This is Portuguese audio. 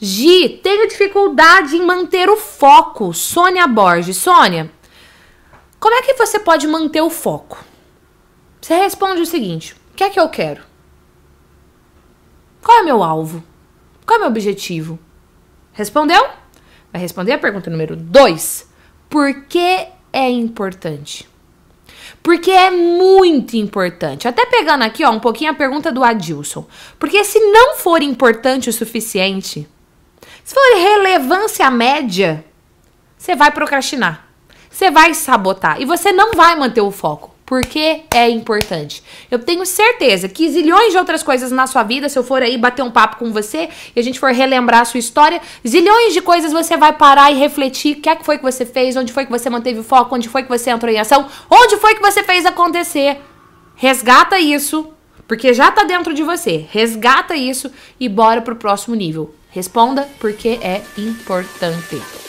Gi, tenho dificuldade em manter o foco. Sônia Borges. Sônia, como é que você pode manter o foco? Você responde o seguinte: o que é que eu quero? Qual é o meu alvo? Qual é o meu objetivo? Respondeu? Vai responder a pergunta número 2. Por que é importante? Porque é muito importante. Até pegando aqui, ó, um pouquinho a pergunta do Adilson. Porque se não for importante o suficiente, se for relevância média, você vai procrastinar. Você vai sabotar. E você não vai manter o foco. Porque é importante. Eu tenho certeza que zilhões de outras coisas na sua vida, se eu for aí bater um papo com você e a gente for relembrar a sua história, zilhões de coisas você vai parar e refletir o que é que foi que você fez, onde foi que você manteve o foco, onde foi que você entrou em ação, onde foi que você fez acontecer. Resgata isso, porque já tá dentro de você. Resgata isso e bora pro próximo nível. Responda porque é importante.